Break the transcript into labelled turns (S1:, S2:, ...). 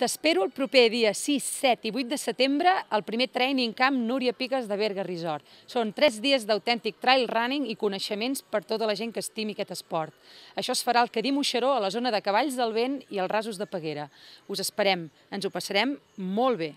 S1: T'espero el proper dia 6, 7 i 8 de setembre al primer Training Camp Núria Piques de Berga Resort. Són tres dies d'autèntic trail running i coneixements per tota la gent que estimi aquest esport. Això es farà al Cadí Moixeró, a la zona de Cavalls del Vent i als Rasos de Peguera. Us esperem, ens ho passarem molt bé.